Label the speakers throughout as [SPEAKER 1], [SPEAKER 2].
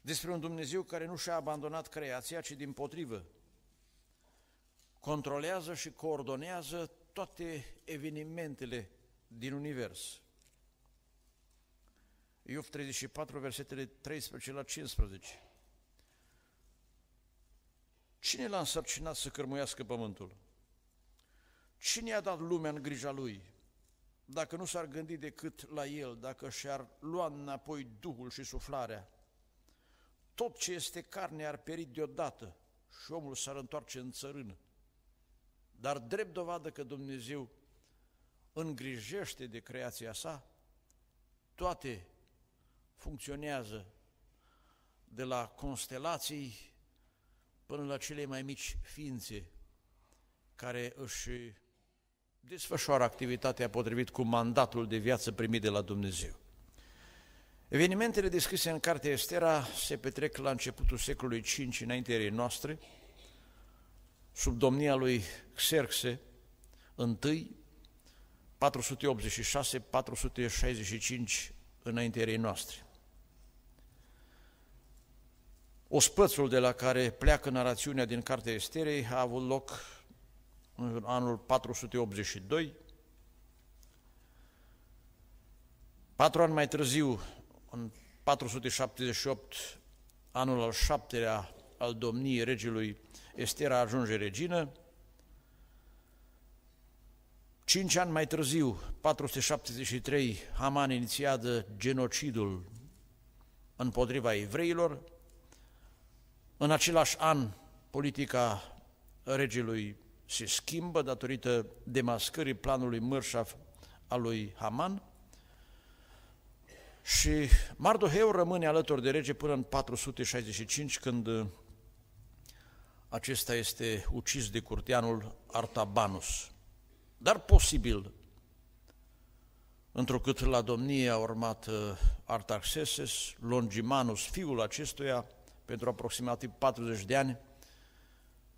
[SPEAKER 1] despre un Dumnezeu care nu și-a abandonat creația, ci din potrivă, controlează și coordonează toate evenimentele din univers. Iov 34, versetele 13 la 15. Cine l-a însărcinat să cărmuiască pământul? Cine a dat lumea în grija lui? Dacă nu s-ar gândi decât la el, dacă și-ar lua înapoi Duhul și suflarea, tot ce este carne ar peri deodată și omul s-ar întoarce în țărână. Dar drept dovadă că Dumnezeu îngrijește de creația sa, toate funcționează de la constelații până la cele mai mici ființe care își desfășoară activitatea potrivit cu mandatul de viață primit de la Dumnezeu. Evenimentele descrise în cartea Estera se petrec la începutul secolului V înaintea noastre, sub domnia lui Xerxe I, 486-465 înaintea erei noastre. Ospățul de la care pleacă narațiunea din cartea Esterei a avut loc în anul 482. Patru ani mai târziu, în 478, anul al șaptelea al domniei regelui Estera ajunge regină, Cinci ani mai târziu, 473, Haman inițiază genocidul împotriva evreilor. În același an, politica regelui se schimbă datorită demascării planului mărșav al lui Haman. Și Mardoheu rămâne alături de rege până în 465, când uh, acesta este ucis de curteanul Artabanus. Dar posibil, întrucât la domnie a urmat uh, Artaxerxes, Longimanus, fiul acestuia, pentru aproximativ 40 de ani,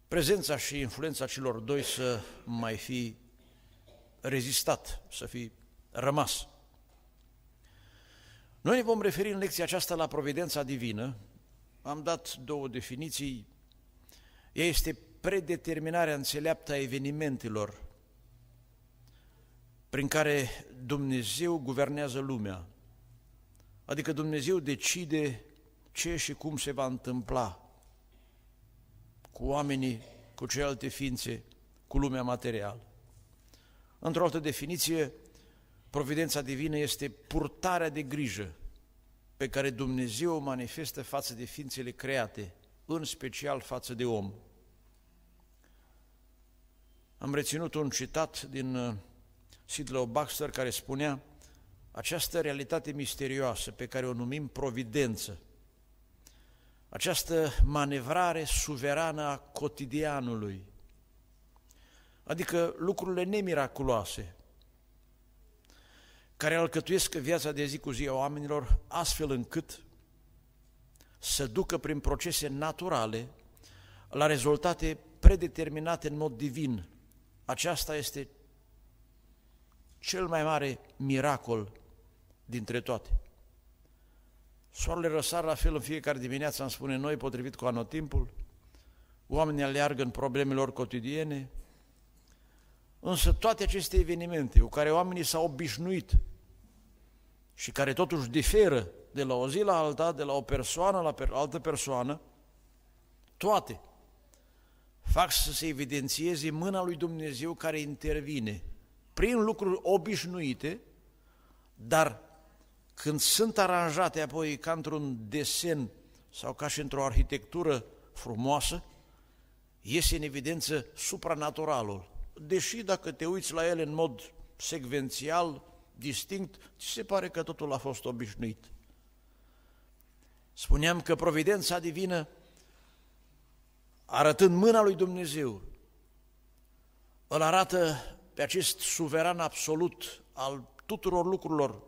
[SPEAKER 1] prezența și influența celor doi să mai fi rezistat, să fi rămas. Noi ne vom referi în lecția aceasta la providența divină. Am dat două definiții. Ea este predeterminarea înțeleaptă a evenimentelor prin care Dumnezeu guvernează lumea. Adică Dumnezeu decide ce și cum se va întâmpla cu oamenii, cu celelalte ființe, cu lumea materială. Într-o altă definiție, Providența divină este purtarea de grijă pe care Dumnezeu o manifestă față de ființele create, în special față de om. Am reținut un citat din uh, Sidlow Baxter care spunea această realitate misterioasă pe care o numim providență, această manevrare suverană a cotidianului, adică lucrurile nemiraculoase, care alcătuiesc viața de zi cu zi a oamenilor, astfel încât să ducă prin procese naturale la rezultate predeterminate în mod divin. Aceasta este cel mai mare miracol dintre toate. Soarele răsar la fel în fiecare dimineață, am spune noi, potrivit cu anotimpul, oamenii aleargă în problemelor cotidiene, însă toate aceste evenimente cu care oamenii s-au obișnuit și care totuși diferă de la o zi la alta, de la o persoană la altă persoană, toate fac să se evidențieze mâna lui Dumnezeu care intervine prin lucruri obișnuite, dar când sunt aranjate apoi ca într-un desen sau ca și într-o arhitectură frumoasă, iese în evidență supranaturalul. Deși dacă te uiți la ele în mod secvențial, distinct, ți se pare că totul a fost obișnuit. Spuneam că providența divină, arătând mâna lui Dumnezeu, îl arată pe acest suveran absolut al tuturor lucrurilor,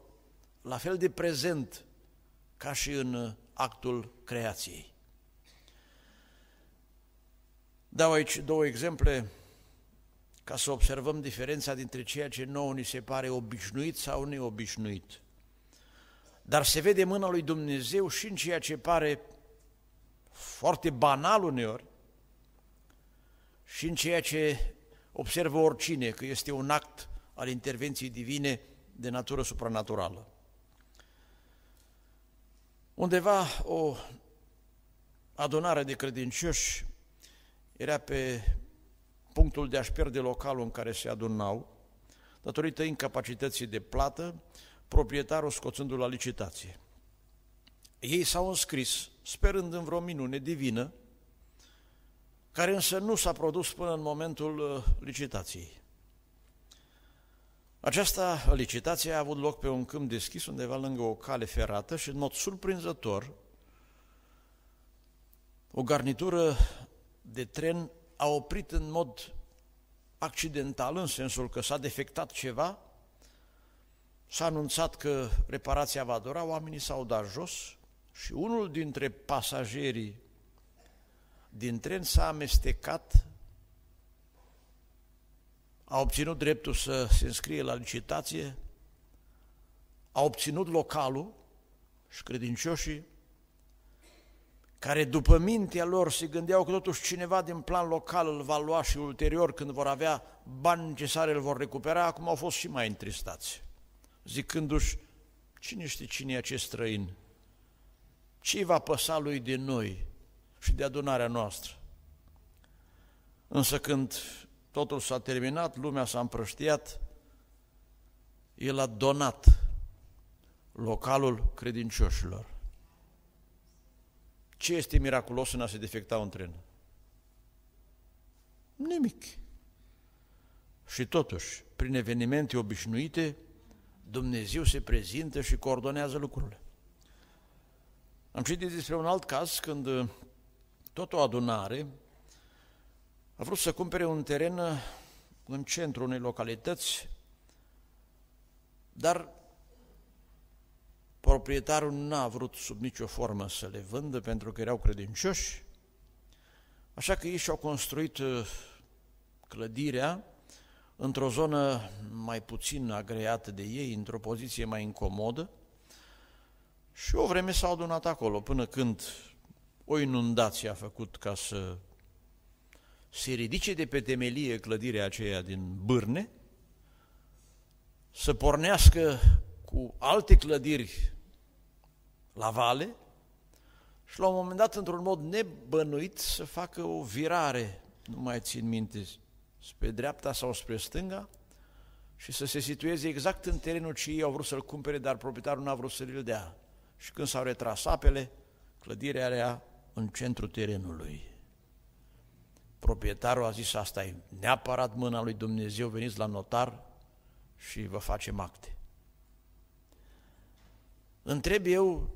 [SPEAKER 1] la fel de prezent ca și în actul creației. Dau aici două exemple ca să observăm diferența dintre ceea ce nouă ni se pare obișnuit sau neobișnuit. Dar se vede mâna lui Dumnezeu și în ceea ce pare foarte banal uneori și în ceea ce observă oricine, că este un act al intervenției divine de natură supranaturală. Undeva o adunare de credincioși era pe punctul de a-și pierde localul în care se adunau, datorită incapacității de plată, proprietarul scoțându-l la licitație. Ei s-au înscris, sperând în vreo minune divină, care însă nu s-a produs până în momentul uh, licitației. Aceasta uh, licitație a avut loc pe un câmp deschis, undeva lângă o cale ferată și, în mod surprinzător, o garnitură de tren a oprit în mod accidental, în sensul că s-a defectat ceva, s-a anunțat că reparația va dura, oamenii s-au dat jos și unul dintre pasagerii din tren s-a amestecat, a obținut dreptul să se înscrie la licitație, a obținut localul și credincioșii care după mintea lor se gândeau că totuși cineva din plan local îl va lua și ulterior când vor avea bani necesare îl vor recupera, acum au fost și mai întristați, zicându-și, cine știe cine e acest străin? ce va păsa lui de noi și de adunarea noastră? Însă când totul s-a terminat, lumea s-a împrăștiat, el a donat localul credincioșilor. Ce este miraculos în a se defecta un tren? Nimic. Și totuși, prin evenimente obișnuite, Dumnezeu se prezintă și coordonează lucrurile. Am citit despre un alt caz când uh, tot o adunare a vrut să cumpere un teren uh, în centrul unei localități, dar Proprietarul n-a vrut sub nicio formă să le vândă pentru că erau credincioși, așa că ei și-au construit uh, clădirea într-o zonă mai puțin agreată de ei, într-o poziție mai incomodă și o vreme s-au adunat acolo până când o inundație a făcut ca să se ridice de pe temelie clădirea aceea din Bârne, să pornească cu alte clădiri la vale și la un moment dat, într-un mod nebănuit, să facă o virare, nu mai țin minte, spre dreapta sau spre stânga și să se situeze exact în terenul ce ei au vrut să-l cumpere, dar proprietarul nu a vrut să-l dea. Și când s-au retras apele, clădirea era în centrul terenului. Proprietarul a zis, asta e neapărat mâna lui Dumnezeu, veniți la notar și vă facem acte. Întreb eu,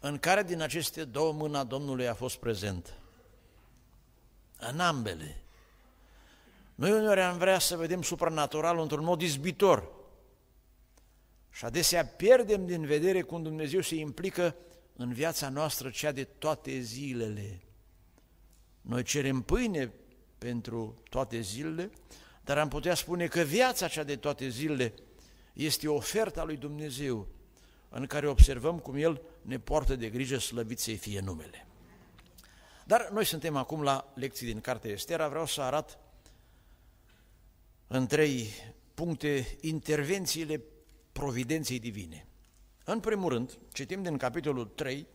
[SPEAKER 1] în care din aceste două mâna Domnului a fost prezent? În ambele. Noi uneori am vrea să vedem supranatural într-un mod izbitor și adesea pierdem din vedere cum Dumnezeu se implică în viața noastră cea de toate zilele. Noi cerem pâine pentru toate zilele, dar am putea spune că viața cea de toate zilele este oferta lui Dumnezeu în care observăm cum El ne poartă de grijă slăvit să fie numele. Dar noi suntem acum la lecții din Cartea Estera, vreau să arăt în trei puncte intervențiile providenței divine. În primul rând, citim din capitolul 3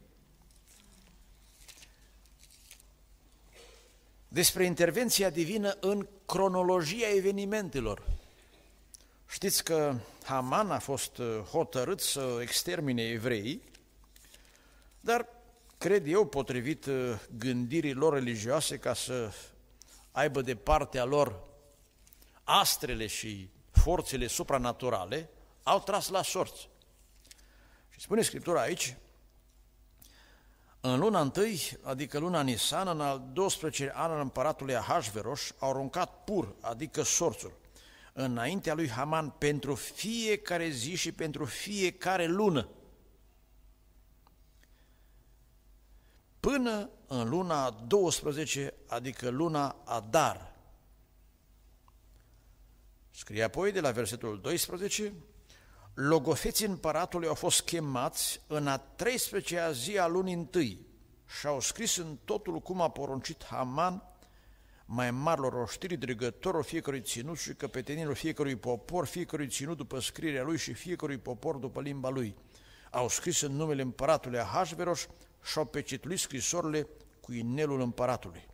[SPEAKER 1] despre intervenția divină în cronologia evenimentelor Știți că Haman a fost uh, hotărât să extermine evreii, dar cred eu, potrivit uh, gândirii lor religioase, ca să aibă de partea lor astrele și forțele supranaturale, au tras la sorți. Și spune Scriptura aici, în luna întâi, adică luna Nisan, în al 12 an al împăratului Ahasveros, au aruncat pur, adică sorțul înaintea lui Haman pentru fiecare zi și pentru fiecare lună. Până în luna 12, adică luna Adar. Scrie apoi de la versetul 12, logofeții împăratului au fost chemați în a 13-a zi a lunii întâi și au scris în totul cum a poruncit Haman mai marilor oștiri, dregătorul fiecărui ținut și căpetenilor fiecărui popor, fiecărui ținut după scrierea lui și fiecărui popor după limba lui. Au scris în numele împăratului Ahasveros și au pecetluit scrisorile cu inelul împăratului.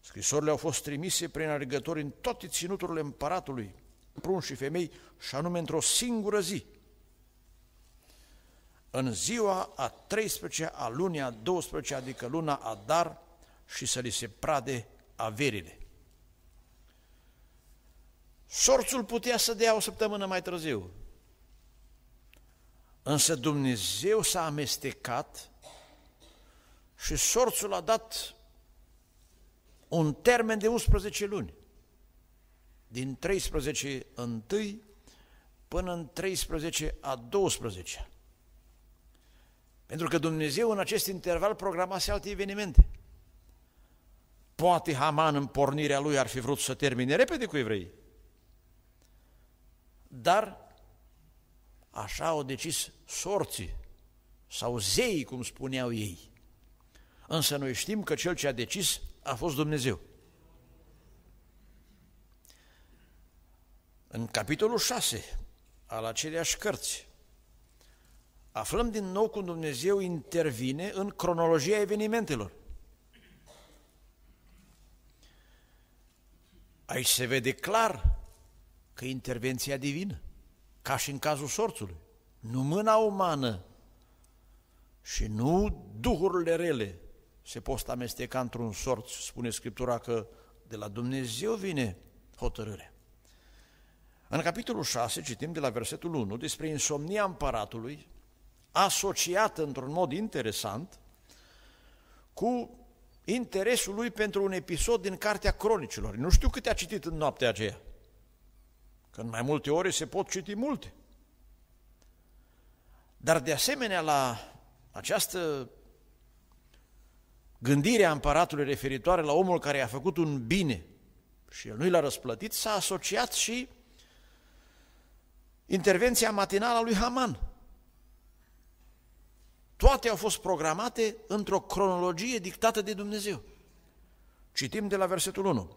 [SPEAKER 1] Scrisorile au fost trimise prin alegători în toate ținuturile împăratului, prun și femei, și anume într-o singură zi. În ziua a 13 a lunii a 12, adică luna Adar, și să li se prade averile. Sorțul putea să dea o săptămână mai târziu, însă Dumnezeu s-a amestecat și sorțul a dat un termen de 11 luni, din 13 întâi până în 13 a 12 Pentru că Dumnezeu în acest interval programase alte evenimente. Poate Haman în pornirea lui ar fi vrut să termine repede cu evrei. Dar așa au decis sorții sau zeii, cum spuneau ei. Însă noi știm că cel ce a decis a fost Dumnezeu. În capitolul 6 al aceleași cărți, aflăm din nou cum Dumnezeu intervine în cronologia evenimentelor. Aici se vede clar că intervenția divină, ca și în cazul sorțului, nu mâna umană și nu duhurile rele se pot amesteca într-un sorț, spune Scriptura că de la Dumnezeu vine hotărârea. În capitolul 6 citim de la versetul 1 despre insomnia împăratului, asociată într-un mod interesant cu interesul lui pentru un episod din Cartea Cronicilor. Nu știu câte a citit în noaptea aceea, că în mai multe ore se pot citi multe. Dar de asemenea la această gândire a împăratului referitoare la omul care a făcut un bine și el nu l-a răsplătit, s-a asociat și intervenția matinală a lui Haman – toate au fost programate într-o cronologie dictată de Dumnezeu. Citim de la versetul 1.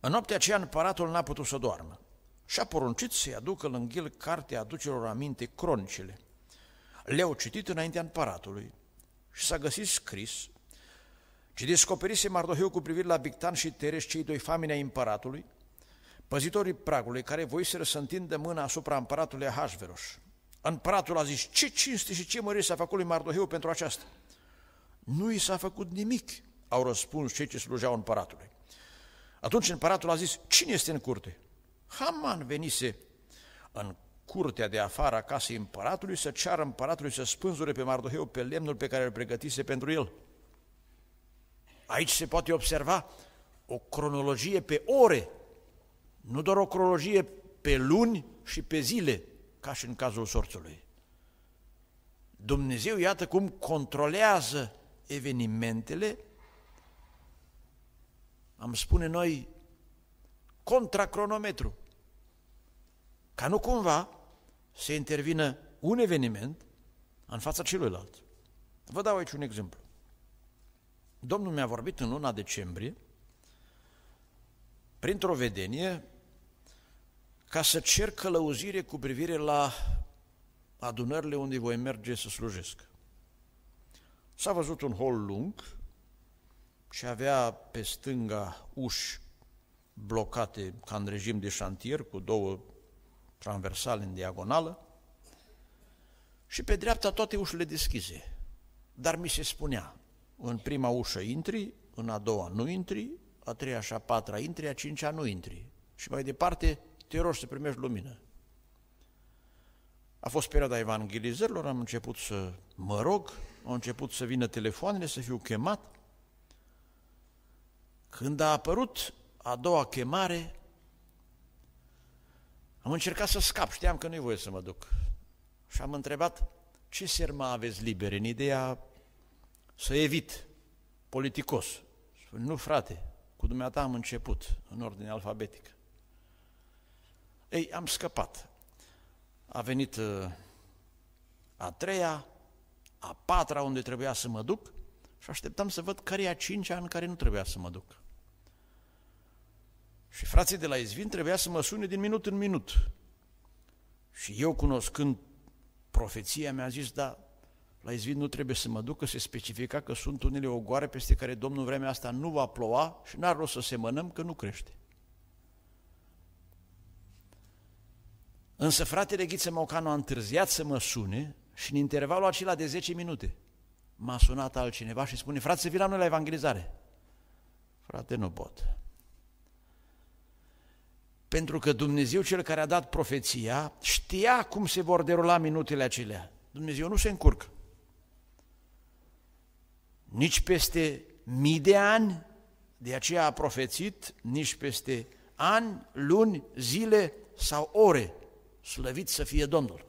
[SPEAKER 1] În noaptea aceea împăratul n-a putut să doarmă și a poruncit să-i aducă lângă el cartea aducerilor aminte cronicele. Le-au citit înaintea împăratului și s-a găsit scris ce descoperise Mardoheu cu privire la Bictan și Tereș, cei doi famine ai împăratului, păzitorii pragului care voiseră să întindă mâna asupra împăratului Ahasveros. Împăratul a zis, ce cinste și ce măreți s-a făcut lui Mardoheu pentru aceasta? Nu i s-a făcut nimic, au răspuns cei ce slujeau împăratului. Atunci împăratul a zis, cine este în curte? Haman venise în curtea de afară a casei împăratului să ceară împăratului să spânzure pe Mardoheu pe lemnul pe care îl pregătise pentru el. Aici se poate observa o cronologie pe ore, nu doar o cronologie pe luni și pe zile, ca și în cazul sorțului. Dumnezeu, iată cum controlează evenimentele, am spune noi, contra cronometru. Ca nu cumva să intervină un eveniment în fața celuilalt. Vă dau aici un exemplu. Domnul mi-a vorbit în luna decembrie, printr-o vedenie, ca să cer călăuzire cu privire la adunările unde voi merge să slujesc. S-a văzut un hol lung și avea pe stânga uși blocate ca în regim de șantier, cu două transversale în diagonală, și pe dreapta toate ușile deschise. Dar mi se spunea, în prima ușă intri, în a doua nu intri, a treia și a patra intri, a cincea nu intri. Și mai departe, te rogi să primești lumină. A fost perioada evangelizărilor, am început să mă rog, au început să vină telefoanele, să fiu chemat. Când a apărut a doua chemare, am încercat să scap, știam că nu-i voie să mă duc. Și am întrebat, ce serma aveți libere în ideea să evit politicos? Spune, nu frate, cu dumneata am început în ordine alfabetică. Ei, am scăpat. A venit uh, a treia, a patra unde trebuia să mă duc și așteptam să văd care e a cincea în care nu trebuia să mă duc. Și frații de la Izvin trebuia să mă sune din minut în minut. Și eu, cunoscând profeția, mi-a zis, da, la Izvin nu trebuie să mă duc, că se specifica că sunt unele ogoare peste care Domnul vremea asta nu va ploua și n-ar rost să semănăm, că nu crește. Însă fratele Ghiță Mocanu a întârziat să mă sune și în intervalul acela de 10 minute m-a sunat altcineva și spune, frate, să vii la noi la evangelizare. Frate, nu pot. Pentru că Dumnezeu, cel care a dat profeția, știa cum se vor derula minutele acelea. Dumnezeu nu se încurcă. Nici peste mii de ani, de aceea a profețit, nici peste ani, luni, zile sau ore Slăvit să fie Domnul!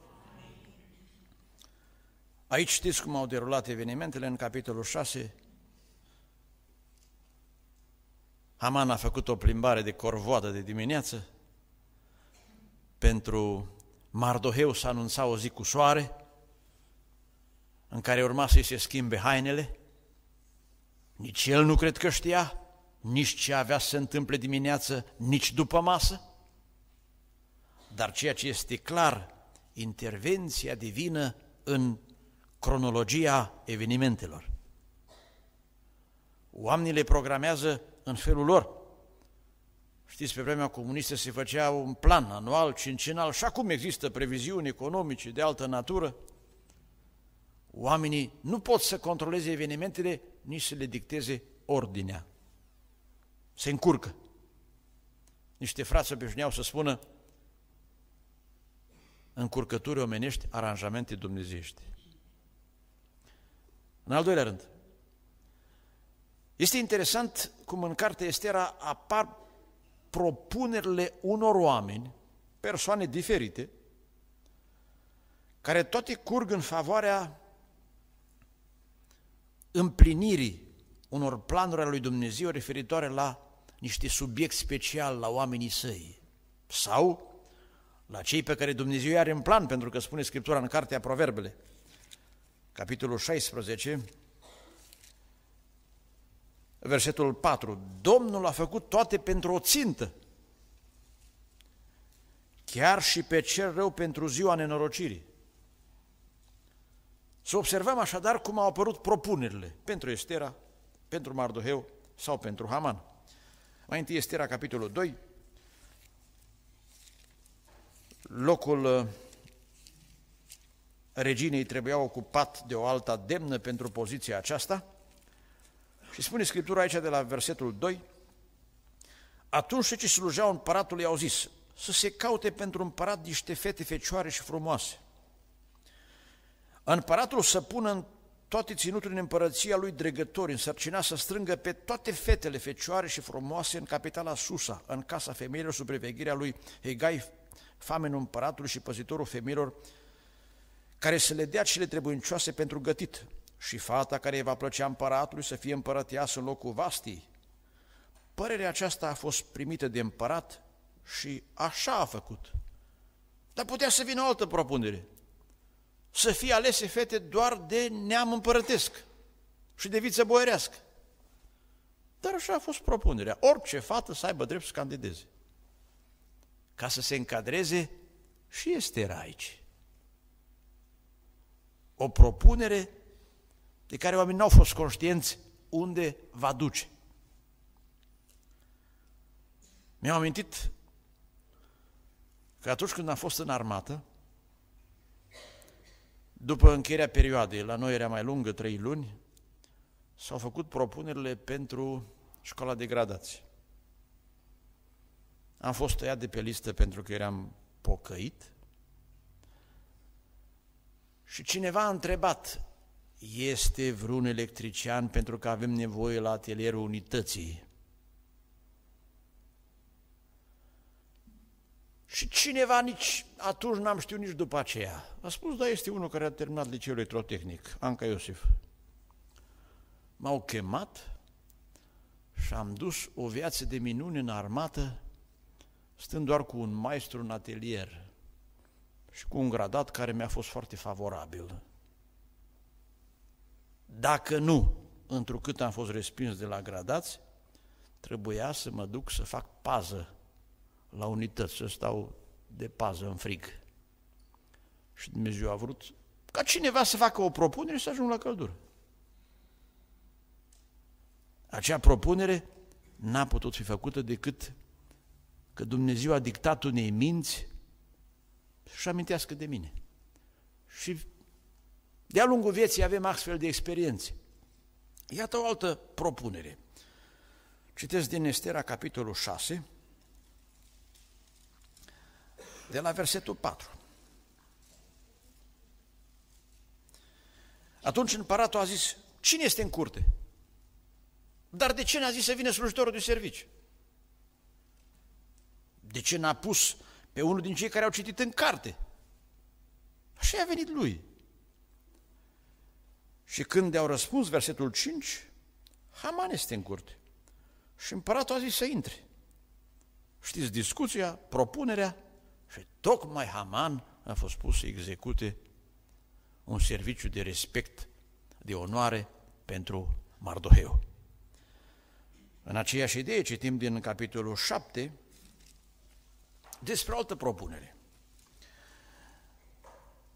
[SPEAKER 1] Aici știți cum au derulat evenimentele în capitolul 6. Haman a făcut o plimbare de corvoadă de dimineață pentru Mardoheu să anunța o zi cu soare, în care urma să-i se schimbe hainele. Nici el nu cred că știa, nici ce avea să se întâmple dimineață, nici după masă dar ceea ce este clar, intervenția divină în cronologia evenimentelor. Oamenii le programează în felul lor. Știți, pe vremea comunistă se făcea un plan anual, cincinal, și acum există previziuni economice de altă natură. Oamenii nu pot să controleze evenimentele, nici să le dicteze ordinea. Se încurcă. Niște frați obișnuiau să spună, încurcături omenești, aranjamente dumnezeiești. În al doilea rând, este interesant cum în cartea Estera apar propunerile unor oameni, persoane diferite, care toate curg în favoarea împlinirii unor planuri ale lui Dumnezeu referitoare la niște subiect special la oamenii săi sau la cei pe care Dumnezeu i-are în plan, pentru că spune Scriptura în Cartea Proverbele, capitolul 16, versetul 4, Domnul a făcut toate pentru o țintă, chiar și pe cer rău pentru ziua nenorocirii. Să observăm așadar cum au apărut propunerile pentru Estera, pentru Mardoheu sau pentru Haman. Mai întâi Estera, capitolul 2, Locul uh, reginei trebuia ocupat de o alta demnă pentru poziția aceasta. Și spune Scriptura aici de la versetul 2, atunci ce slujeau i au zis, să se caute pentru împărat niște fete fecioare și frumoase. Împăratul să pună în toate ținuturile împărăția lui dregători, însărcina să strângă pe toate fetele fecioare și frumoase în capitala Susa, în casa femeilor, sub privegherea lui Hegai, famenul împăratului și păzitorul femeilor, care să le dea cele trebuincioase pentru gătit, și fata care îi va plăcea împăratului să fie împărăteasă în locul vastii. Părerea aceasta a fost primită de împărat și așa a făcut. Dar putea să vină o altă propunere, să fie alese fete doar de neam împărătesc și de viță boierească. Dar așa a fost propunerea, orice fată să aibă drept să candideze ca să se încadreze și este raici. O propunere de care oamenii nu au fost conștienți unde va duce. Mi-am amintit că atunci când am fost în armată, după încheierea perioadei, la noi era mai lungă, trei luni, s-au făcut propunerile pentru școala de gradație. Am fost tăiat de pe listă pentru că eram pocăit. Și cineva a întrebat, este vreun electrician pentru că avem nevoie la atelierul unității? Și cineva nici atunci n-am știut nici după aceea. A spus, da, este unul care a terminat liceul electrotehnic, Anca Iosif. M-au chemat și am dus o viață de minune în armată stând doar cu un maestru în atelier și cu un gradat care mi-a fost foarte favorabil. Dacă nu, întrucât am fost respins de la gradați, trebuia să mă duc să fac pază la unități, să stau de pază în frig. Și Dumnezeu a vrut ca cineva să facă o propunere și să ajung la căldură. Acea propunere n-a putut fi făcută decât că Dumnezeu a dictat unei minți și amintească de mine. Și de-a lungul vieții avem astfel de experiențe. Iată o altă propunere. Citesc din Estera, capitolul 6, de la versetul 4. Atunci împăratul a zis, cine este în curte? Dar de ce n-a zis să vină slujitorul de serviciu? De ce n-a pus pe unul din cei care au citit în carte? Așa i-a venit lui. Și când i-au răspuns versetul 5, Haman este în curte. Și împăratul a zis să intre. Știți discuția, propunerea și tocmai Haman a fost pus să execute un serviciu de respect, de onoare pentru Mardoheu. În aceeași idee citim din capitolul 7, despre o altă propunere.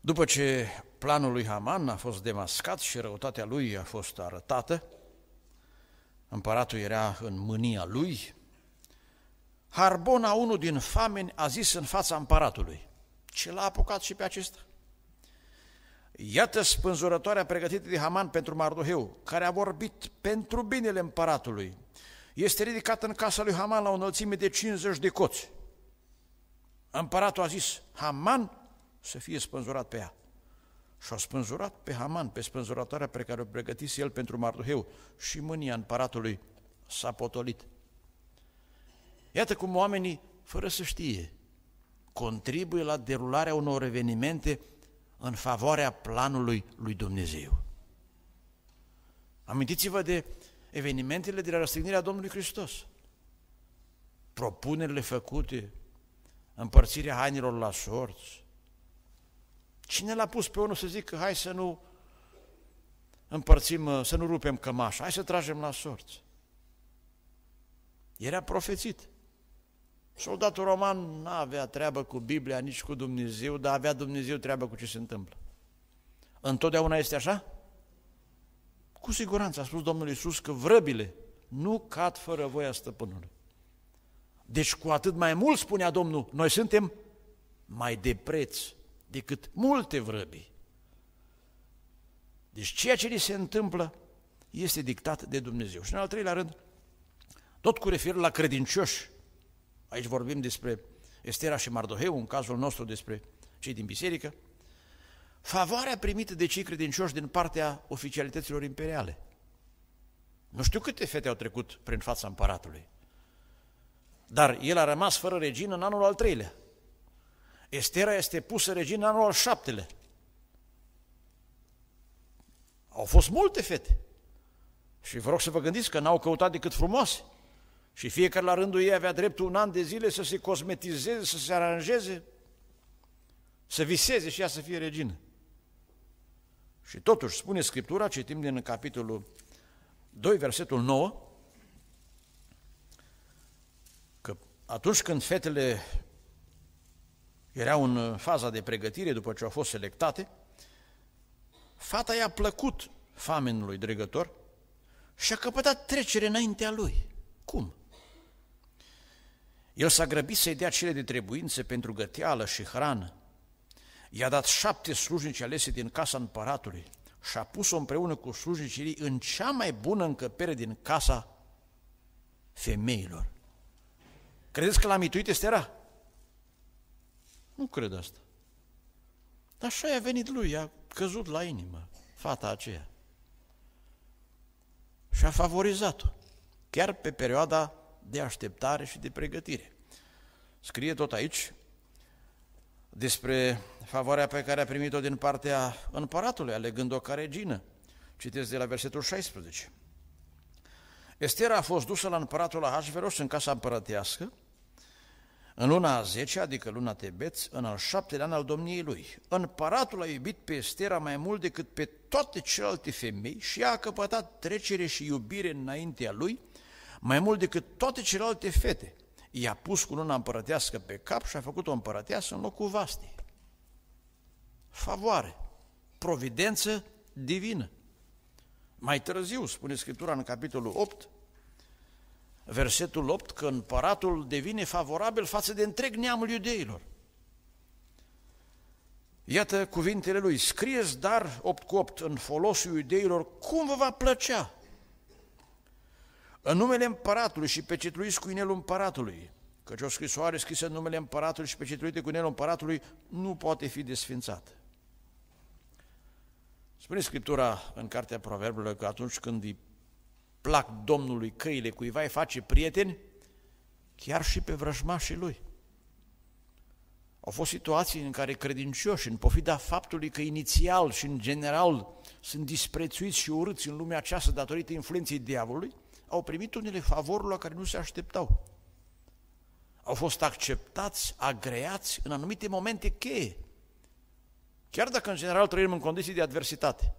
[SPEAKER 1] După ce planul lui Haman a fost demascat și răutatea lui a fost arătată, împăratul era în mânia lui, Harbona, unul din fameni, a zis în fața împăratului, ce l-a apucat și pe acesta? Iată spânzurătoarea pregătită de Haman pentru Mardoheu, care a vorbit pentru binele împăratului. Este ridicat în casa lui Haman la o înălțime de 50 de coți. Împăratul a zis, Haman să fie spânzurat pe ea. Și a spânzurat pe Haman, pe spânzuratoarea pe care o pregătise el pentru Marduheu și mânia împăratului s-a potolit. Iată cum oamenii, fără să știe, contribuie la derularea unor evenimente în favoarea planului lui Dumnezeu. Amintiți-vă de evenimentele de la răstignirea Domnului Hristos. Propunerile făcute, împărțirea hainelor la sorți? Cine l-a pus pe unul să zică, hai să nu împărțim, să nu rupem cămașa, hai să tragem la sorți? Era profețit. Soldatul roman nu avea treabă cu Biblia, nici cu Dumnezeu, dar avea Dumnezeu treabă cu ce se întâmplă. Întotdeauna este așa? Cu siguranță a spus Domnul Iisus că vrăbile nu cad fără voia stăpânului. Deci cu atât mai mult, spunea Domnul, noi suntem mai de preț decât multe vrăbii. Deci ceea ce li se întâmplă este dictat de Dumnezeu. Și în al treilea rând, tot cu referire la credincioși, aici vorbim despre Estera și Mardoheu, în cazul nostru despre cei din biserică, favoarea primită de cei credincioși din partea oficialităților imperiale. Nu știu câte fete au trecut prin fața împăratului, dar el a rămas fără regină în anul al treilea. Estera este pusă regină în anul al șaptelea. Au fost multe fete. Și vă rog să vă gândiți că n-au căutat decât frumoase. Și fiecare la rândul ei avea dreptul un an de zile să se cosmetizeze, să se aranjeze, să viseze și ea să fie regină. Și totuși, spune Scriptura, citim din capitolul 2, versetul 9, Atunci când fetele erau în faza de pregătire după ce au fost selectate, fata i-a plăcut famenului dregător și a căpătat trecere înaintea lui. Cum? El s-a grăbit să-i dea cele de trebuințe pentru găteală și hrană. I-a dat șapte slujnici alese din casa împăratului și a pus-o împreună cu slujnicii în cea mai bună încăpere din casa femeilor. Credeți că l-a mituit Estera? Nu cred asta. Dar așa i-a venit lui, a căzut la inimă fata aceea. Și a favorizat-o, chiar pe perioada de așteptare și de pregătire. Scrie tot aici despre favoarea pe care a primit-o din partea împăratului, alegând-o ca regină. Citesc de la versetul 16. Estera a fost dusă la împăratul Ahasveros în casa împărătească, în luna a 10, adică luna Tebeț, în al șaptele an al domniei lui, împăratul a iubit pe Estera mai mult decât pe toate celelalte femei și ea a căpătat trecere și iubire înaintea lui, mai mult decât toate celelalte fete. I-a pus cu luna împărătească pe cap și a făcut-o împărăteasă în locul vastei. Favoare, providență divină. Mai târziu, spune Scriptura în capitolul 8, versetul 8 că împăratul devine favorabil față de întreg neamul iudeilor. Iată cuvintele lui, scrieți dar 8 cu 8 în folosul iudeilor cum vă va plăcea. În numele împăratului și pecetluiți cu inelul împăratului, căci o scrisoare scrisă în numele împăratului și pecetluite cu inelul împăratului nu poate fi desfințată. Spune Scriptura în Cartea Proverbelor că atunci când îi plac Domnului căile cuiva, îi face prieteni, chiar și pe vrăjmașii lui. Au fost situații în care credincioși, în pofida faptului că inițial și în general sunt disprețuiți și urâți în lumea aceasta datorită influenței diavolului, au primit unele favoruri la care nu se așteptau. Au fost acceptați, agreați în anumite momente cheie. Chiar dacă în general trăim în condiții de adversitate,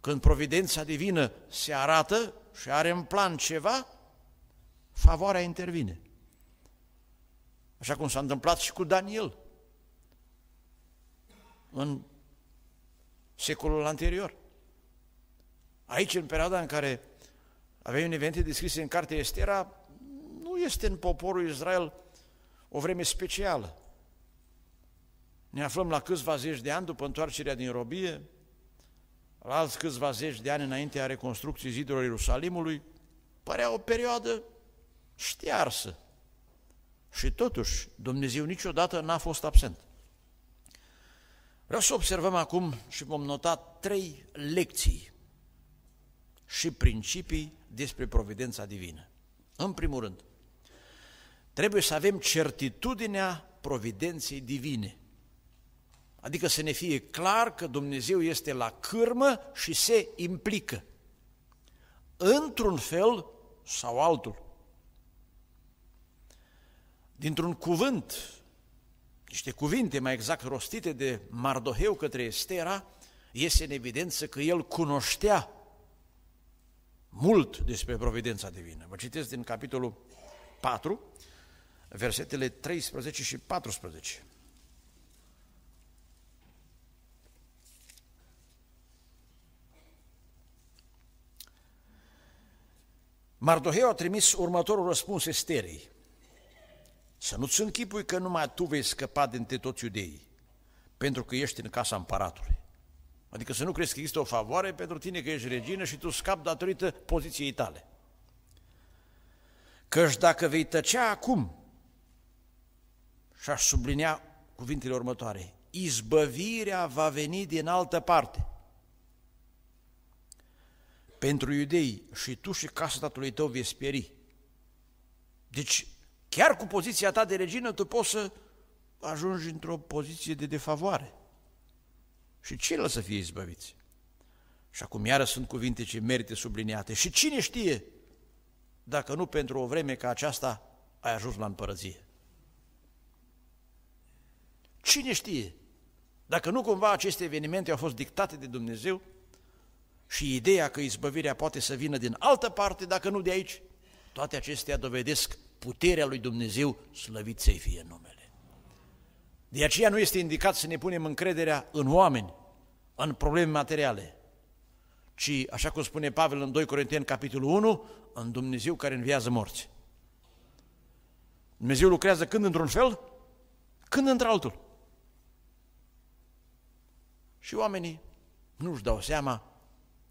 [SPEAKER 1] când providența divină se arată și are în plan ceva, favoarea intervine. Așa cum s-a întâmplat și cu Daniel în secolul anterior. Aici, în perioada în care avem evenimente descrise în cartea Estera, nu este în poporul Israel o vreme specială. Ne aflăm la câțiva zeci de ani după întoarcerea din robie, la alți câțiva zeci de ani a reconstrucției zidurilor Ierusalimului, părea o perioadă ștearsă. Și totuși, Dumnezeu niciodată n-a fost absent. Vreau să observăm acum și vom nota trei lecții și principii despre providența divină. În primul rând, trebuie să avem certitudinea providenței divine – Adică să ne fie clar că Dumnezeu este la cârmă și se implică. Într-un fel sau altul. Dintr-un cuvânt, niște cuvinte mai exact rostite de Mardoheu către Estera, iese în evidență că el cunoștea mult despre providența divină. Vă citesc din capitolul 4, versetele 13 și 14. Mardoheu a trimis următorul răspuns Esterei. Să nu-ți închipui că numai tu vei scăpa dintre toți iudeii, pentru că ești în casa împăratului. Adică să nu crezi că există o favoare pentru tine că ești regină și tu scapi datorită poziției tale. Căci dacă vei tăcea acum, și aș sublinea cuvintele următoare, izbăvirea va veni din altă parte – pentru iudei și tu și casa tatălui tău vei speri. Deci, chiar cu poziția ta de regină, tu poți să ajungi într-o poziție de defavoare. Și ceilalți să fie izbăviți. Și acum iară sunt cuvinte ce merită subliniate. Și cine știe dacă nu pentru o vreme ca aceasta ai ajuns la împărăție? Cine știe dacă nu cumva aceste evenimente au fost dictate de Dumnezeu și ideea că izbăvirea poate să vină din altă parte, dacă nu de aici, toate acestea dovedesc puterea lui Dumnezeu, slăvit să fie numele. De aceea nu este indicat să ne punem încrederea în oameni, în probleme materiale, ci, așa cum spune Pavel în 2 Corinteni, capitolul 1, în Dumnezeu care înviază morți. Dumnezeu lucrează când într-un fel, când într-altul. Și oamenii nu-și dau seama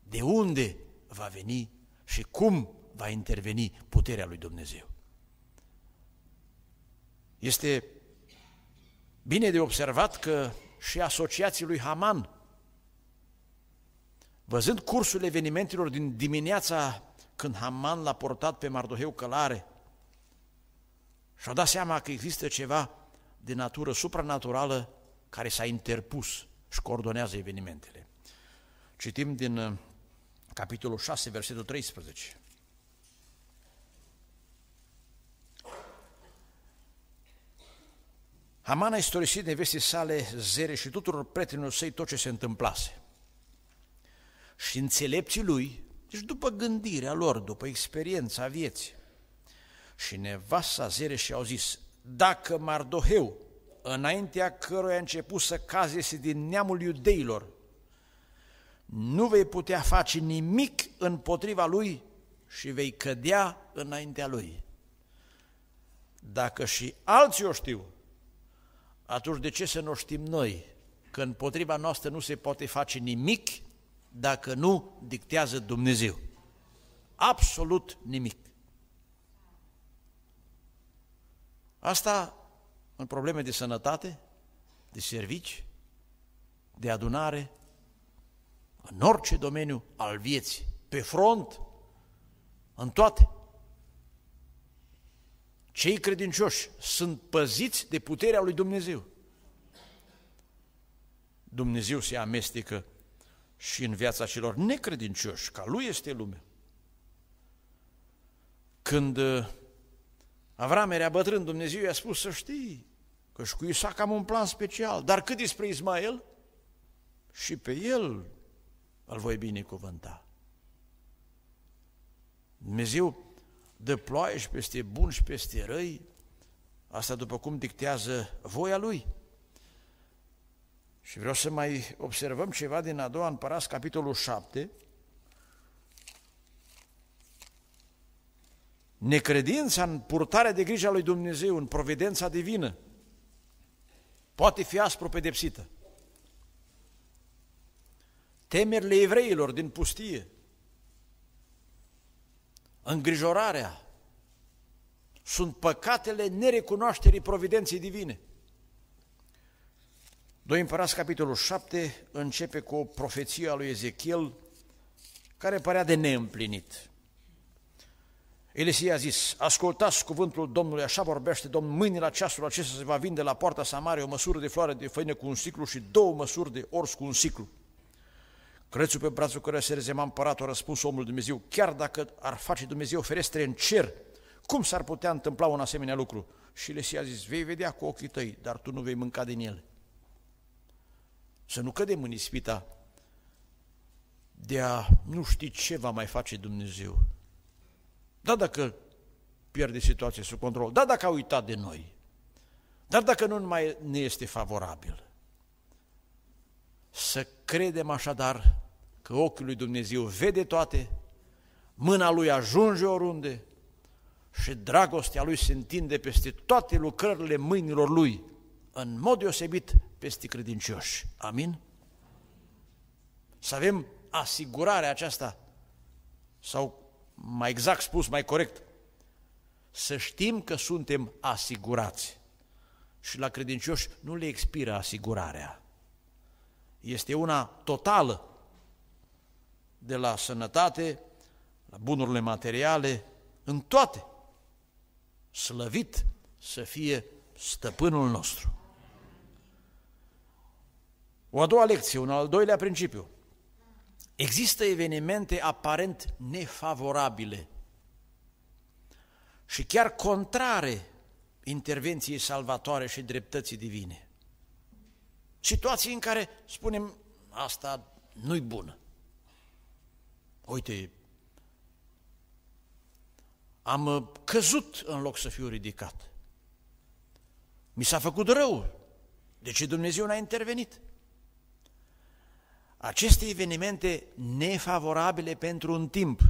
[SPEAKER 1] de unde va veni și cum va interveni puterea lui Dumnezeu. Este bine de observat că și asociații lui Haman, văzând cursul evenimentelor din dimineața când Haman l-a portat pe Mardoheu călare, și a dat seama că există ceva de natură supranaturală care s-a interpus și coordonează evenimentele. Citim din uh, capitolul 6, versetul 13. Haman a istorisit nevestii sale zere și tuturor prietenilor săi tot ce se întâmplase. Și înțelepții lui, deci după gândirea lor, după experiența vieții, și nevasta zere și au zis, dacă Mardoheu, înaintea căruia a început să cazese din neamul iudeilor, nu vei putea face nimic împotriva lui și vei cădea înaintea lui. Dacă și alții o știu, atunci de ce să nu știm noi că împotriva noastră nu se poate face nimic dacă nu dictează Dumnezeu? Absolut nimic. Asta în probleme de sănătate, de servici, de adunare, în orice domeniu al vieții, pe front, în toate. Cei credincioși sunt păziți de puterea lui Dumnezeu. Dumnezeu se amestecă și în viața celor necredincioși, ca lui este lumea. Când uh, Avram era bătrân, Dumnezeu i-a spus să știi că și cu Isaac am un plan special, dar cât despre Ismael, și pe el îl voi binecuvânta. Dumnezeu dă ploaie și peste bun și peste răi, asta după cum dictează voia Lui. Și vreau să mai observăm ceva din a doua împărați, capitolul 7. Necredința în purtarea de grijă a lui Dumnezeu, în providența divină, poate fi aspru pedepsită temerile evreilor din pustie, îngrijorarea, sunt păcatele nerecunoașterii providenței divine. 2 Împărați, capitolul 7, începe cu o profeție a lui Ezechiel care părea de neîmplinit. Elisie a zis, ascultați cuvântul Domnului, așa vorbește Domnul, mâine la ceasul acesta se va vinde la poarta Samaria o măsură de floare de făină cu un ciclu și două măsuri de ors cu un ciclu. Crețul pe brațul care se rezema împăratul, a răspuns omul Dumnezeu, chiar dacă ar face Dumnezeu ferestre în cer, cum s-ar putea întâmpla un asemenea lucru? Și Lesia a zis, vei vedea cu ochii tăi, dar tu nu vei mânca din el. Să nu cădem în ispita de a nu ști ce va mai face Dumnezeu. Da, dacă pierde situația sub control, da, dacă a uitat de noi, dar dacă nu mai ne este favorabil. Să credem așadar că ochiul lui Dumnezeu vede toate, mâna lui ajunge oriunde și dragostea lui se întinde peste toate lucrările mâinilor lui, în mod deosebit peste credincioși. Amin? Să avem asigurarea aceasta, sau mai exact spus, mai corect, să știm că suntem asigurați. Și la credincioși nu le expiră asigurarea. Este una totală, de la sănătate, la bunurile materiale, în toate. Slăvit să fie stăpânul nostru. O a doua lecție, un al doilea principiu. Există evenimente aparent nefavorabile și chiar contrare intervenției salvatoare și dreptății divine. Situații în care spunem, asta nu-i bună. Uite, am uh, căzut în loc să fiu ridicat. Mi s-a făcut rău. De ce Dumnezeu n-a intervenit? Aceste evenimente nefavorabile pentru un timp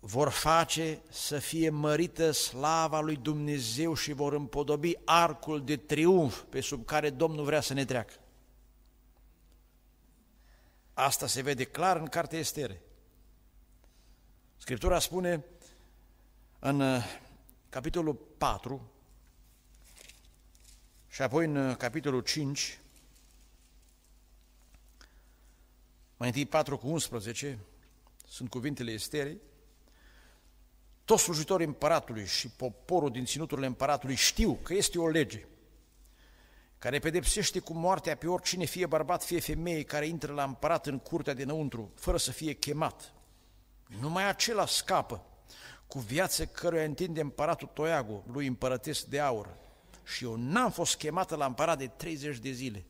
[SPEAKER 1] vor face să fie mărită slava lui Dumnezeu și vor împodobi arcul de triumf pe sub care Domnul vrea să ne treacă. Asta se vede clar în cartea Estere. Scriptura spune în uh, capitolul 4 și apoi în uh, capitolul 5, mai întâi 4 cu 11, sunt cuvintele Esterei, toți slujitorii împăratului și poporul din ținuturile împăratului știu că este o lege care pedepsește cu moartea pe oricine, fie bărbat, fie femeie, care intră la împărat în curtea dinăuntru, fără să fie chemat. Numai acela scapă, cu viață căruia întinde împăratul Toiagu, lui împărătesc de aur. Și eu n-am fost chemată la împărat de 30 de zile.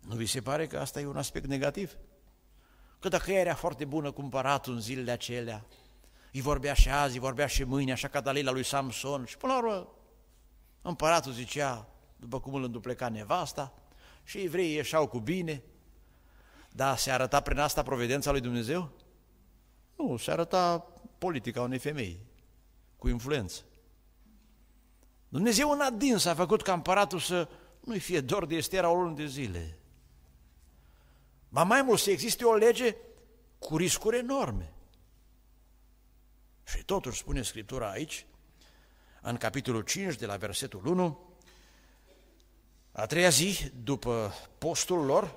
[SPEAKER 1] Nu vi se pare că asta e un aspect negativ? Că dacă ea era foarte bună cu împăratul în zilele acelea, îi vorbea și azi, îi vorbea și mâine, așa ca Dalila lui Samson, și până la urmă împăratul zicea, după cum îl îndupleca nevasta, și evreii ieșau cu bine. Dar se arăta prin asta providența lui Dumnezeu? Nu, se arăta politica unei femei, cu influență. Dumnezeu în adins a făcut ca împăratul să nu-i fie dor de Estera o lună de zile. Ba mai mult să existe o lege cu riscuri enorme. Și totuși spune Scriptura aici, în capitolul 5, de la versetul 1, a treia zi, după postul lor,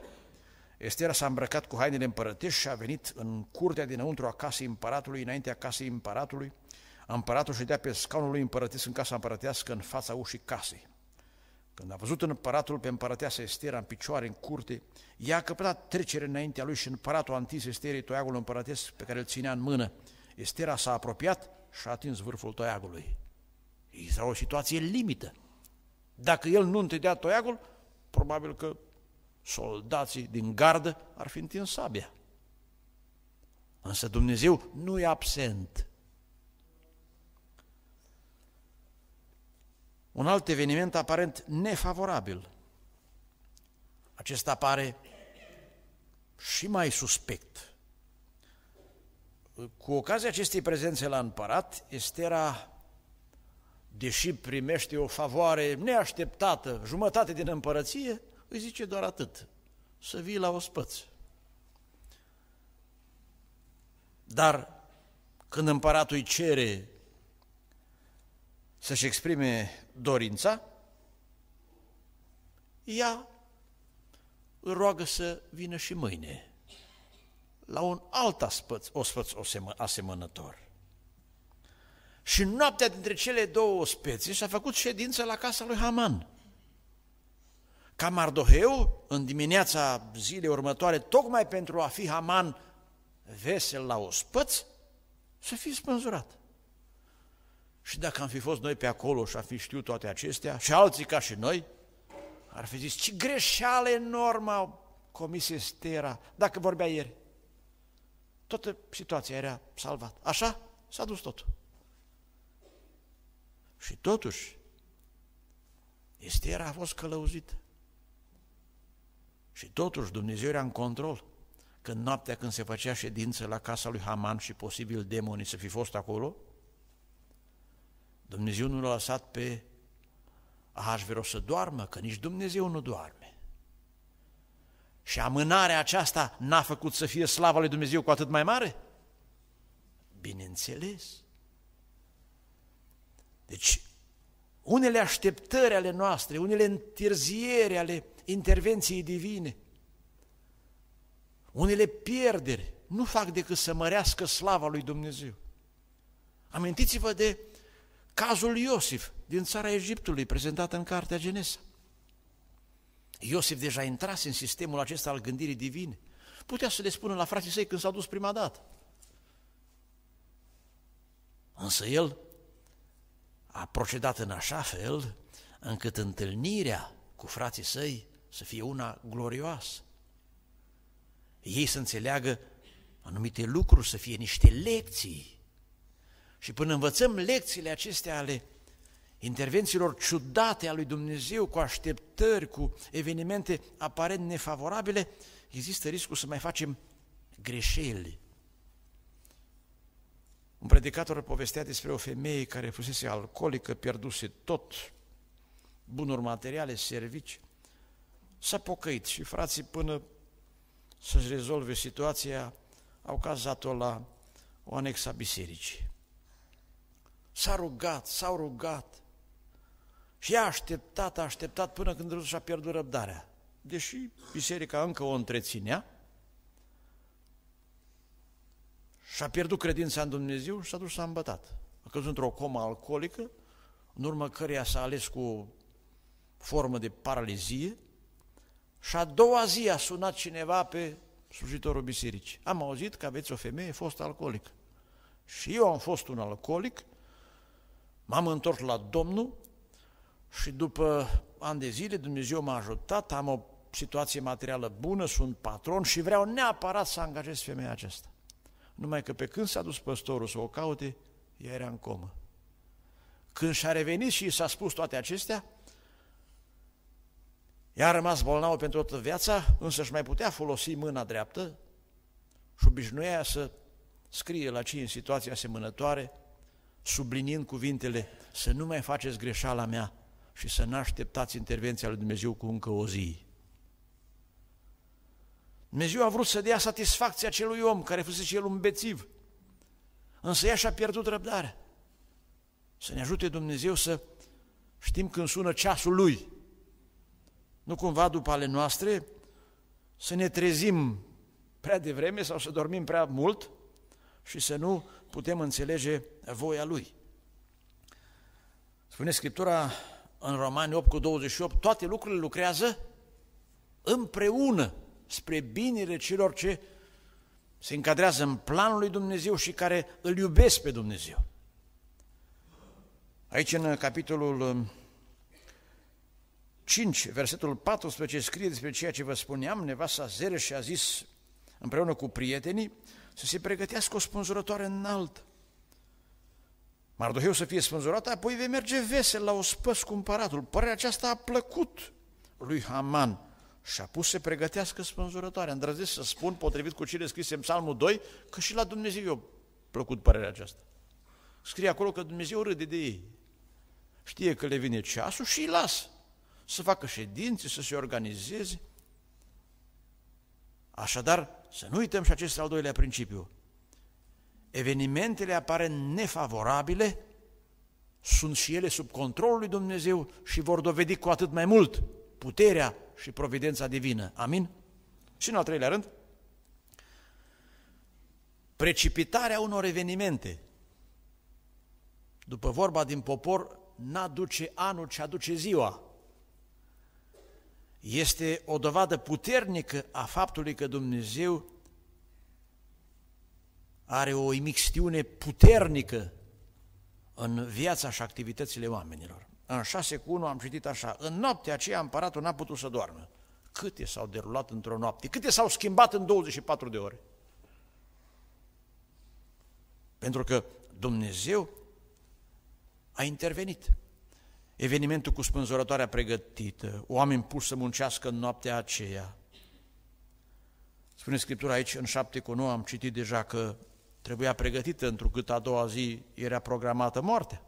[SPEAKER 1] Estera s-a îmbrăcat cu hainele împărătești și a venit în curtea dinăuntru a casei împăratului, înaintea casei împăratului. Împăratul ședea pe scaunul lui împărătesc în casa împărătească, în fața ușii casei. Când a văzut împăratul pe împărăteasa Estera în picioare, în curte, ea a căpătat trecere înaintea lui și împăratul a întins Esterei toiagul împărătesc pe care îl ținea în mână. Estera s-a apropiat și a atins vârful toiagului. Era o situație limită. Dacă el nu întindea toiagul, probabil că soldații din gardă ar fi întins sabia. Însă Dumnezeu nu e absent. Un alt eveniment aparent nefavorabil. Acesta apare și mai suspect. Cu ocazia acestei prezențe la împărat, Estera deși primește o favoare neașteptată, jumătate din împărăție, îi zice doar atât, să vii la ospăț. Dar când împăratul îi cere să-și exprime dorința, ea îl roagă să vină și mâine la un alt aspăț, ospăț asemănător. Și noaptea dintre cele două specii, și-a făcut ședință la casa lui Haman. Ca Mardoheu, în dimineața zilei următoare, tocmai pentru a fi Haman vesel la ospăț, să fi spânzurat. Și dacă am fi fost noi pe acolo și am fi știut toate acestea, și alții ca și noi, ar fi zis, ce greșeală enormă au comis Estera, dacă vorbea ieri. Toată situația era salvată. Așa s-a dus totul. Și totuși, Estera a fost călăuzită. Și totuși Dumnezeu era în control. Când noaptea când se făcea ședință la casa lui Haman și posibil demonii să fi fost acolo, Dumnezeu nu l-a lăsat pe Ahasveros să doarmă, că nici Dumnezeu nu doarme. Și amânarea aceasta n-a făcut să fie slava lui Dumnezeu cu atât mai mare? Bineînțeles. Deci, unele așteptări ale noastre, unele întârziere ale intervenției divine, unele pierderi, nu fac decât să mărească slava lui Dumnezeu. Amintiți-vă de cazul Iosif din țara Egiptului, prezentat în cartea Genesa. Iosif deja intrase în sistemul acesta al gândirii divine. Putea să le spună la frații săi când s-au dus prima dată. Însă el a procedat în așa fel încât întâlnirea cu frații săi să fie una glorioasă. Ei să înțeleagă anumite lucruri, să fie niște lecții. Și până învățăm lecțiile acestea ale intervențiilor ciudate a lui Dumnezeu, cu așteptări, cu evenimente aparent nefavorabile, există riscul să mai facem greșeli un predicator povestea despre o femeie care fusese alcoolică, pierduse tot, bunuri materiale, servici. S-a pocăit și frații până să-și rezolve situația au cazat-o la o anexa bisericii. S-a rugat, s-au rugat și a așteptat, a așteptat până când și-a pierdut răbdarea. Deși biserica încă o întreținea, și a pierdut credința în Dumnezeu și s-a dus s-a îmbătat. A căzut într-o comă alcoolică, în urmă căreia s-a ales cu formă de paralizie și a doua zi a sunat cineva pe slujitorul bisericii. Am auzit că aveți o femeie fost alcoolică. Și eu am fost un alcoolic, m-am întors la Domnul și după ani de zile Dumnezeu m-a ajutat, am o situație materială bună, sunt patron și vreau neapărat să angajez femeia aceasta. Numai că pe când s-a dus păstorul să o caute, ea era în comă. Când și-a revenit și i s-a spus toate acestea, ea a rămas bolnavă pentru toată viața, însă și mai putea folosi mâna dreaptă și obișnuia să scrie la cei în situații asemănătoare, sublinind cuvintele, să nu mai faceți greșeala mea și să nu așteptați intervenția lui Dumnezeu cu încă o zi. Dumnezeu a vrut să dea satisfacția acelui om care fusese și el un bețiv, însă ea și-a pierdut răbdarea. Să ne ajute Dumnezeu să știm când sună ceasul Lui, nu cumva după ale noastre să ne trezim prea devreme sau să dormim prea mult și să nu putem înțelege voia Lui. Spune Scriptura în Romani 8 cu 28, toate lucrurile lucrează împreună spre binele celor ce se încadrează în planul lui Dumnezeu și care îl iubesc pe Dumnezeu. Aici, în capitolul 5, um, versetul 14, scrie despre ceea ce vă spuneam, nevasta Zere și a zis împreună cu prietenii să se pregătească o spânzurătoare înaltă. Mardoheu să fie spânzurată, apoi vei merge vesel la ospăț cu împăratul. Părerea aceasta a plăcut lui Haman și a pus să pregătească spânzurătoarea. Îndrăznesc să spun, potrivit cu cine scrise în Psalmul 2, că și la Dumnezeu i-a plăcut părerea aceasta. Scrie acolo că Dumnezeu râde de ei. Știe că le vine ceasul și îi lasă să facă ședințe, să se organizeze. Așadar, să nu uităm și acest al doilea principiu. Evenimentele apare nefavorabile sunt și ele sub controlul lui Dumnezeu și vor dovedi cu atât mai mult puterea și providența divină. Amin? Și în al treilea rând, precipitarea unor evenimente. După vorba din popor, n-aduce anul ci aduce ziua. Este o dovadă puternică a faptului că Dumnezeu are o imixtiune puternică în viața și activitățile oamenilor. În 6 cu 1 am citit așa, în noaptea aceea împăratul n-a putut să doarmă. Câte s-au derulat într-o noapte, câte s-au schimbat în 24 de ore. Pentru că Dumnezeu a intervenit. Evenimentul cu spânzurătoarea pregătită, oameni puși să muncească în noaptea aceea. Spune Scriptura aici, în 7 cu 9 am citit deja că trebuia pregătită, întrucât a doua zi era programată moartea.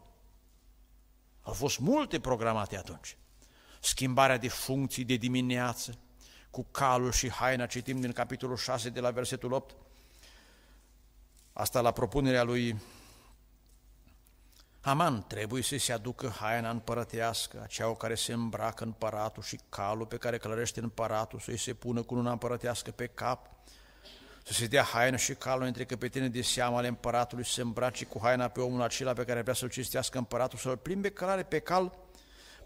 [SPEAKER 1] Au fost multe programate atunci. Schimbarea de funcții de dimineață, cu calul și haina, citim din capitolul 6 de la versetul 8. Asta la propunerea lui Haman trebuie să se aducă haina împărătească, aceea care se îmbracă în împăratul și calul pe care clărește împăratul, să-i se pună cu una împărătească pe cap, să se dea haină și calul între căpetene de seamă ale împăratului, să se îmbrace cu haina pe omul acela pe care vrea să-l cinstească împăratul, să-l plimbe călare pe cal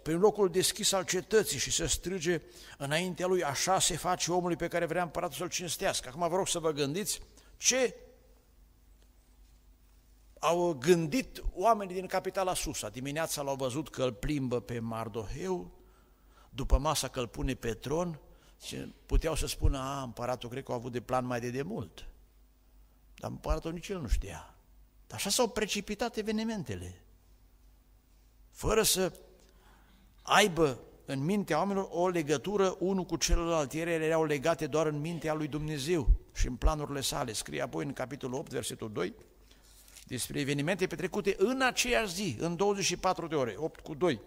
[SPEAKER 1] prin locul deschis al cetății și să strige înaintea lui, așa se face omului pe care vrea împăratul să-l cinstească. Acum vă rog să vă gândiți ce au gândit oamenii din capitala Susa. Dimineața l-au văzut că îl plimbă pe Mardoheu, după masa că îl pune pe tron, și puteau să spună, a, împăratul cred că a avut de plan mai de demult. Dar împăratul nici el nu știa. Dar așa s-au precipitat evenimentele. Fără să aibă în mintea oamenilor o legătură unul cu celălalt. Ele erau legate doar în mintea lui Dumnezeu și în planurile sale. Scrie apoi în capitolul 8, versetul 2, despre evenimente petrecute în aceeași zi, în 24 de ore, 8 cu 2.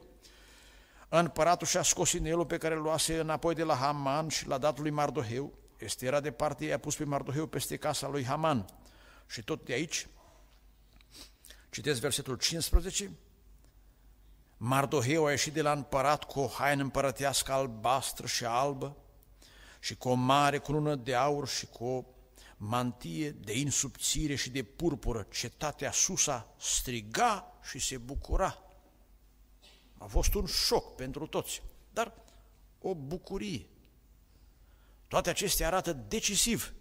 [SPEAKER 1] Împăratul și-a scos inelul pe care îl luase înapoi de la Haman și l-a dat lui Mardoheu. Este era departe, i-a pus pe Mardoheu peste casa lui Haman. Și tot de aici, citesc versetul 15, Mardoheu a ieșit de la împărat cu o haină împărătească albastră și albă și cu o mare crună de aur și cu o mantie de insubțire și de purpură. Cetatea Susa striga și se bucura a fost un șoc pentru toți, dar o bucurie. Toate acestea arată decisiv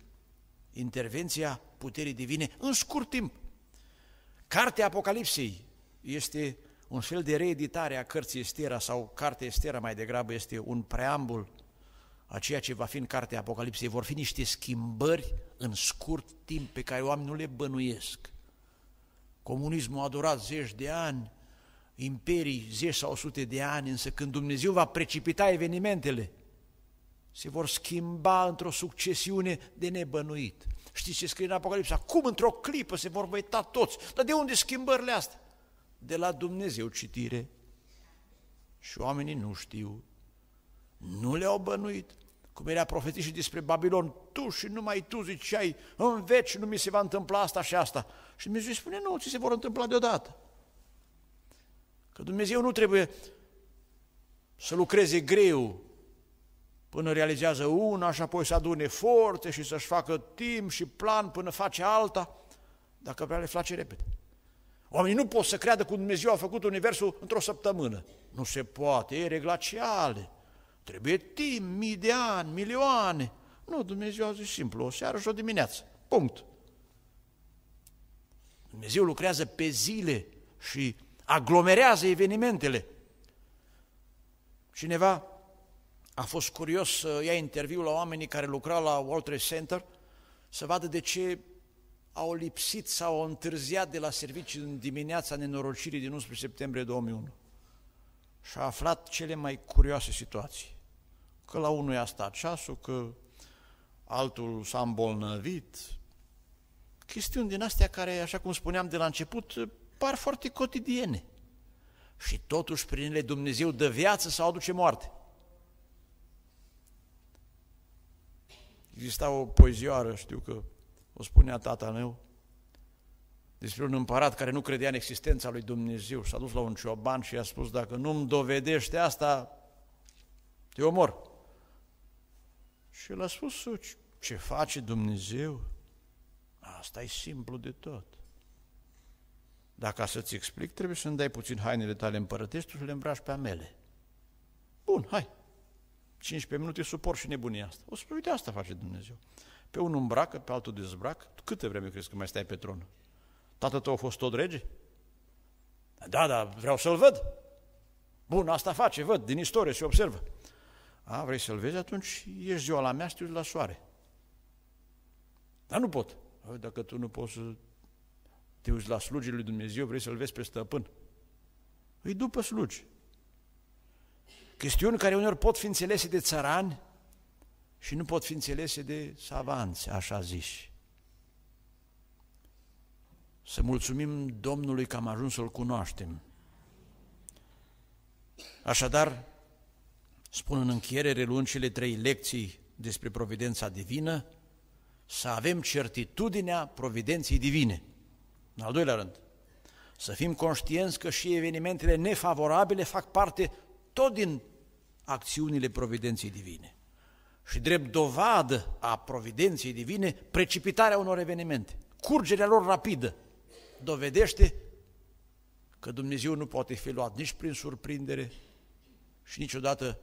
[SPEAKER 1] intervenția puterii divine în scurt timp. Cartea Apocalipsei este un fel de reeditare a cărții Estera sau cartea Estera mai degrabă este un preambul a ceea ce va fi în cartea Apocalipsei. Vor fi niște schimbări în scurt timp pe care oamenii nu le bănuiesc. Comunismul a durat zeci de ani, imperii, zeci sau sute de ani, însă când Dumnezeu va precipita evenimentele, se vor schimba într-o succesiune de nebănuit. Știți ce scrie în Apocalipsa? Cum într-o clipă se vor băita toți? Dar de unde schimbările astea? De la Dumnezeu citire. Și oamenii nu știu, nu le-au bănuit. Cum era profetit și despre Babilon, tu și numai tu ziceai, în veci nu mi se va întâmpla asta și asta. Și Dumnezeu spune, nu, ți se vor întâmpla deodată. Că Dumnezeu nu trebuie să lucreze greu până realizează una și apoi să adune forțe și să-și facă timp și plan până face alta, dacă vrea le face repede. Oamenii nu pot să creadă că Dumnezeu a făcut Universul într-o săptămână. Nu se poate, e reglaciale. Trebuie timp, mii de ani, milioane. Nu, Dumnezeu a zis simplu, o seară și o dimineață. Punct. Dumnezeu lucrează pe zile și aglomerează evenimentele. Cineva a fost curios să ia interviu la oamenii care lucrau la World Trade Center să vadă de ce au lipsit sau au întârziat de la servicii în dimineața nenorocirii din 11 septembrie 2001. Și a aflat cele mai curioase situații. Că la unul i-a stat ceasul, că altul s-a îmbolnăvit. Chestiuni din astea care, așa cum spuneam de la început, par foarte cotidiene. Și totuși prin ele Dumnezeu dă viață sau aduce moarte. Exista o poezioară, știu că o spunea tata meu, despre un împărat care nu credea în existența lui Dumnezeu. S-a dus la un cioban și i-a spus, dacă nu-mi dovedește asta, te omor. Și l-a spus, ce face Dumnezeu? Asta e simplu de tot. Dar ca să-ți explic, trebuie să-mi dai puțin hainele tale împărătești, și le îmbraci pe amele. Bun, hai. 15 minute suport și nebunia asta. O să spui, uite, asta face Dumnezeu. Pe unul îmbracă, pe altul dezbrac. Câte vreme crezi că mai stai pe tron? Tatăl tău a fost tot rege? Da, da, vreau să-l văd. Bun, asta face, văd, din istorie se observă. A, vrei să-l vezi? Atunci ești ziua la mea, la soare. Dar nu pot. Păi, dacă tu nu poți să te uiți la slugii lui Dumnezeu, vrei să-L vezi pe stăpân. Îi după slugi. Chestiuni care uneori pot fi înțelese de țărani și nu pot fi înțelese de savanți, așa ziși. Să mulțumim Domnului că am ajuns să-L cunoaștem. Așadar, spun în încheiere, reluncile trei lecții despre providența divină, să avem certitudinea providenței divine – în al doilea rând, să fim conștienți că și evenimentele nefavorabile fac parte tot din acțiunile providenței divine. Și drept dovadă a providenței divine, precipitarea unor evenimente, curgerea lor rapidă, dovedește că Dumnezeu nu poate fi luat nici prin surprindere și niciodată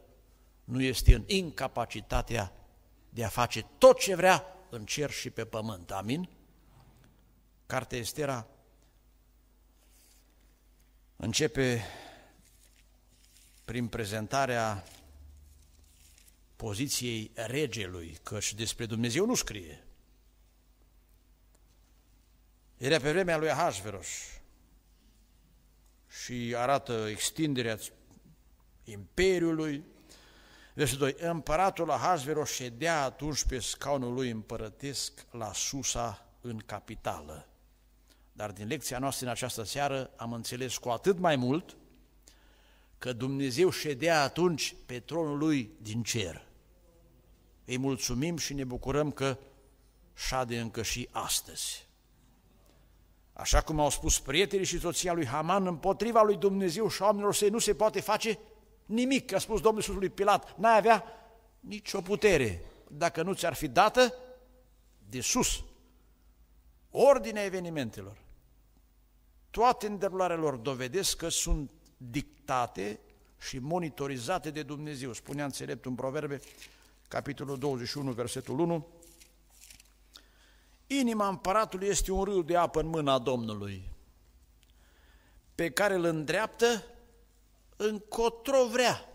[SPEAKER 1] nu este în incapacitatea de a face tot ce vrea în cer și pe pământ. Amin? Cartea Estera începe prin prezentarea poziției regelui, că și despre Dumnezeu nu scrie. Era pe vremea lui Ahasveros și arată extinderea imperiului. Versetul 2. Împăratul Ahasveros ședea atunci pe scaunul lui împărătesc la Susa în capitală. Dar din lecția noastră în această seară am înțeles cu atât mai mult că Dumnezeu ședea atunci pe tronul lui din cer. Îi mulțumim și ne bucurăm că șade încă și astăzi. Așa cum au spus prietenii și soția lui Haman, împotriva lui Dumnezeu și oamenilor săi nu se poate face nimic. A spus Domnul Iisus lui Pilat, n-ai avea nicio putere dacă nu ți-ar fi dată de sus ordinea evenimentelor. Toate întâmplarea lor dovedesc că sunt dictate și monitorizate de Dumnezeu. Spunea înțelept în Proverbe, capitolul 21, versetul 1, Inima împăratului este un râu de apă în mâna Domnului, pe care îl îndreaptă încotro vrea.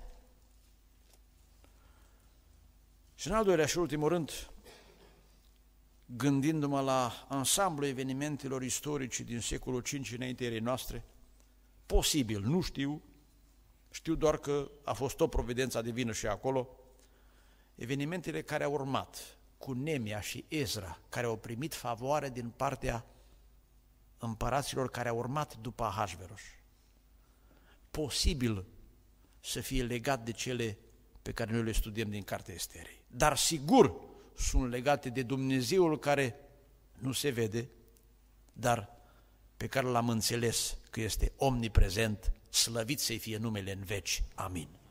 [SPEAKER 1] Și în al doilea și ultimul rând, gândindu-mă la ansamblul evenimentelor istorice din secolul V înaintea noastre, posibil, nu știu, știu doar că a fost o providență divină și acolo, evenimentele care au urmat cu Nemia și Ezra, care au primit favoare din partea împăraților care au urmat după Ahasveros. Posibil să fie legat de cele pe care noi le studiem din Cartea Esterei. Dar sigur sunt legate de Dumnezeul care nu se vede, dar pe care l-am înțeles că este omniprezent, slăvit să fie numele în veci. Amin.